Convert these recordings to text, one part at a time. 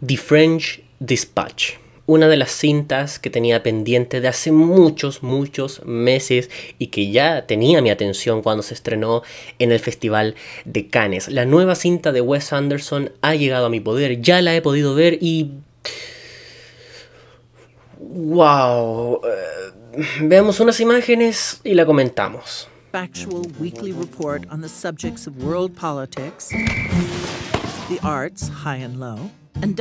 The French Dispatch, una de las cintas que tenía pendiente de hace muchos, muchos meses y que ya tenía mi atención cuando se estrenó en el Festival de Cannes. La nueva cinta de Wes Anderson ha llegado a mi poder, ya la he podido ver y... ¡Wow! Eh, veamos unas imágenes y la comentamos. Factual politics, the arts, high and low. No,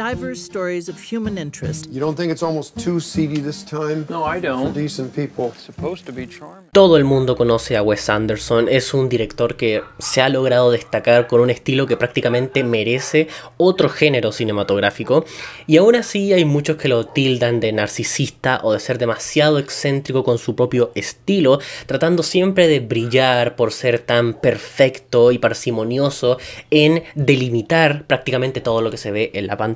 Todo el mundo conoce a Wes Anderson, es un director que se ha logrado destacar con un estilo que prácticamente merece otro género cinematográfico y aún así hay muchos que lo tildan de narcisista o de ser demasiado excéntrico con su propio estilo, tratando siempre de brillar por ser tan perfecto y parsimonioso en delimitar prácticamente todo lo que se ve en la pantalla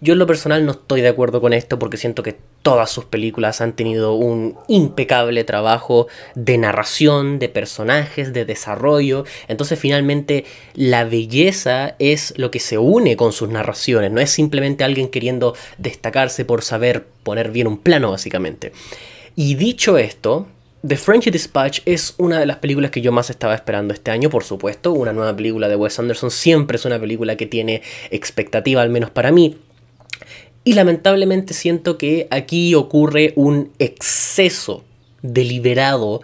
yo en lo personal no estoy de acuerdo con esto porque siento que todas sus películas han tenido un impecable trabajo de narración, de personajes, de desarrollo. Entonces finalmente la belleza es lo que se une con sus narraciones, no es simplemente alguien queriendo destacarse por saber poner bien un plano básicamente. Y dicho esto, The French Dispatch es una de las películas que yo más estaba esperando este año, por supuesto. Una nueva película de Wes Anderson siempre es una película que tiene expectativa, al menos para mí. Y lamentablemente siento que aquí ocurre un exceso deliberado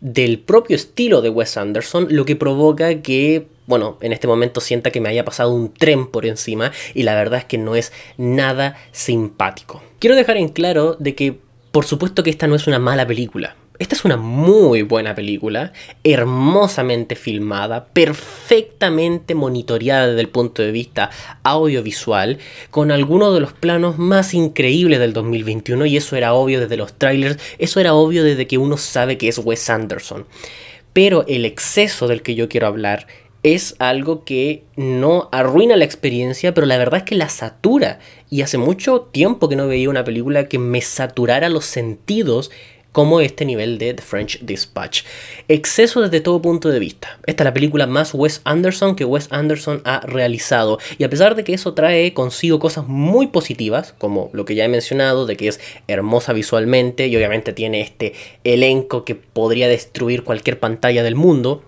del propio estilo de Wes Anderson, lo que provoca que, bueno, en este momento sienta que me haya pasado un tren por encima y la verdad es que no es nada simpático. Quiero dejar en claro de que, por supuesto que esta no es una mala película, esta es una muy buena película, hermosamente filmada, perfectamente monitoreada desde el punto de vista audiovisual, con algunos de los planos más increíbles del 2021, y eso era obvio desde los trailers, eso era obvio desde que uno sabe que es Wes Anderson. Pero el exceso del que yo quiero hablar es algo que no arruina la experiencia, pero la verdad es que la satura. Y hace mucho tiempo que no veía una película que me saturara los sentidos como este nivel de The French Dispatch. Exceso desde todo punto de vista. Esta es la película más Wes Anderson que Wes Anderson ha realizado. Y a pesar de que eso trae consigo cosas muy positivas, como lo que ya he mencionado, de que es hermosa visualmente y obviamente tiene este elenco que podría destruir cualquier pantalla del mundo,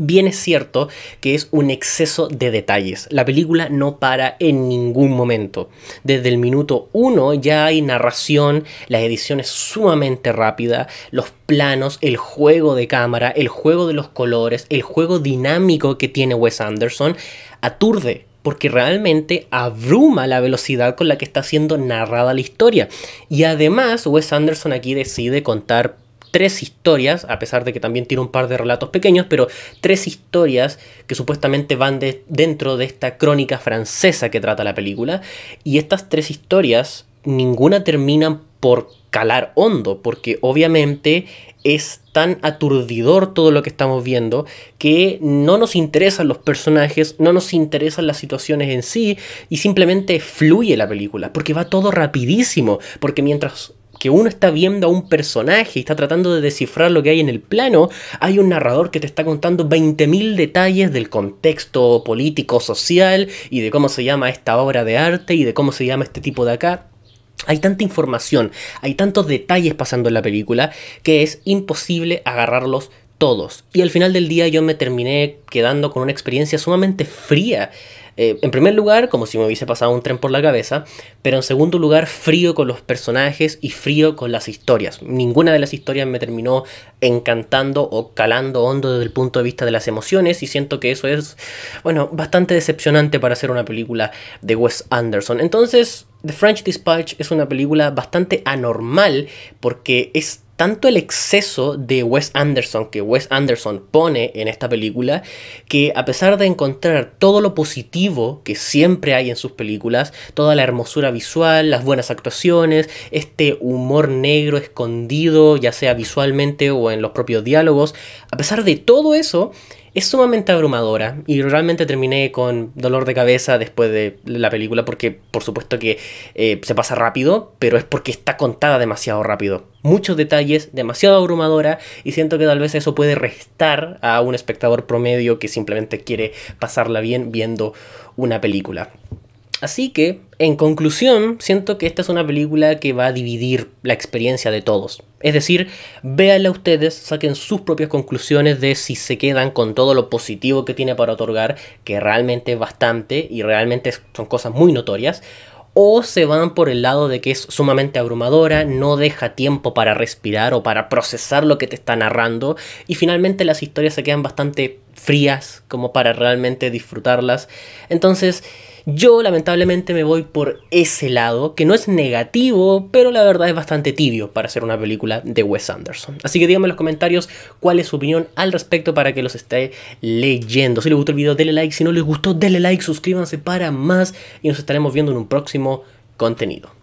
bien es cierto que es un exceso de detalles. La película no para en ningún momento. Desde el minuto uno ya hay narración, la edición es sumamente rápida, los planos, el juego de cámara, el juego de los colores, el juego dinámico que tiene Wes Anderson, aturde porque realmente abruma la velocidad con la que está siendo narrada la historia. Y además Wes Anderson aquí decide contar tres historias, a pesar de que también tiene un par de relatos pequeños, pero tres historias que supuestamente van dentro de esta crónica francesa que trata la película. Y estas tres historias, ninguna terminan por calar hondo, porque obviamente es tan aturdidor todo lo que estamos viendo que no nos interesan los personajes, no nos interesan las situaciones en sí y simplemente fluye la película, porque va todo rapidísimo, porque mientras que uno está viendo a un personaje y está tratando de descifrar lo que hay en el plano, hay un narrador que te está contando 20.000 detalles del contexto político, social y de cómo se llama esta obra de arte y de cómo se llama este tipo de acá. Hay tanta información, hay tantos detalles pasando en la película que es imposible agarrarlos todos. Y al final del día yo me terminé quedando con una experiencia sumamente fría eh, en primer lugar, como si me hubiese pasado un tren por la cabeza, pero en segundo lugar, frío con los personajes y frío con las historias. Ninguna de las historias me terminó encantando o calando hondo desde el punto de vista de las emociones y siento que eso es, bueno, bastante decepcionante para hacer una película de Wes Anderson. Entonces, The French Dispatch es una película bastante anormal porque es tanto el exceso de Wes Anderson que Wes Anderson pone en esta película que a pesar de encontrar todo lo positivo que siempre hay en sus películas, toda la hermosura visual, las buenas actuaciones, este humor negro escondido, ya sea visualmente o en los propios diálogos, a pesar de todo eso, es sumamente abrumadora y realmente terminé con dolor de cabeza después de la película porque por supuesto que eh, se pasa rápido, pero es porque está contada demasiado rápido. Muchos detalles, demasiado abrumadora y siento que tal vez eso puede restar a un espectador promedio que simplemente quiere pasarla bien viendo una película. Así que, en conclusión, siento que esta es una película que va a dividir la experiencia de todos. Es decir, véanla ustedes, saquen sus propias conclusiones de si se quedan con todo lo positivo que tiene para otorgar, que realmente es bastante y realmente son cosas muy notorias, o se van por el lado de que es sumamente abrumadora, no deja tiempo para respirar o para procesar lo que te está narrando, y finalmente las historias se quedan bastante frías como para realmente disfrutarlas. Entonces, yo lamentablemente me voy por ese lado, que no es negativo, pero la verdad es bastante tibio para hacer una película de Wes Anderson. Así que díganme en los comentarios cuál es su opinión al respecto para que los esté leyendo. Si les gustó el video, denle like. Si no les gustó, denle like, suscríbanse para más y nos estaremos viendo en un próximo contenido.